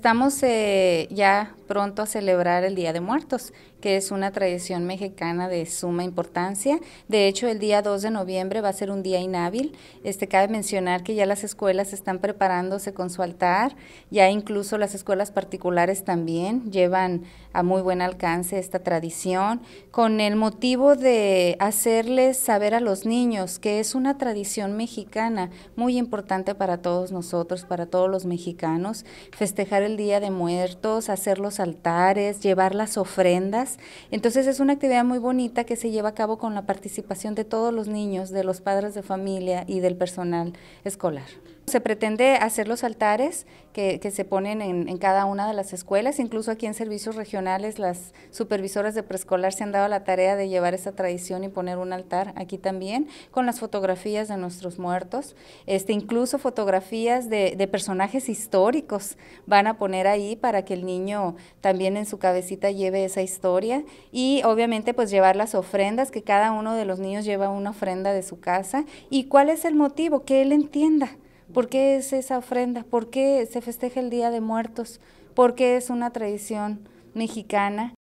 estamos eh, ya pronto a celebrar el Día de Muertos, que es una tradición mexicana de suma importancia. De hecho, el día 2 de noviembre va a ser un día inhábil. Este, cabe mencionar que ya las escuelas están preparándose con su altar, ya incluso las escuelas particulares también llevan a muy buen alcance esta tradición, con el motivo de hacerles saber a los niños que es una tradición mexicana muy importante para todos nosotros, para todos los mexicanos, festejar el el Día de Muertos, hacer los altares, llevar las ofrendas. Entonces es una actividad muy bonita que se lleva a cabo con la participación de todos los niños, de los padres de familia y del personal escolar. Se pretende hacer los altares que, se ponen en, cada una de las escuelas, incluso aquí en servicios regionales las supervisoras de preescolar se han dado la tarea de llevar esa tradición y poner un altar aquí también, con las fotografías de nuestros muertos, este, incluso fotografías de, de personajes históricos van a poner ahí para que el niño también en su cabecita lleve esa historia y obviamente pues llevar las ofrendas, que cada uno de los niños lleva una ofrenda de su casa y cuál es el motivo, que él entienda por qué es esa ofrenda, por qué se festeja el Día de Muertos, por qué es una tradición mexicana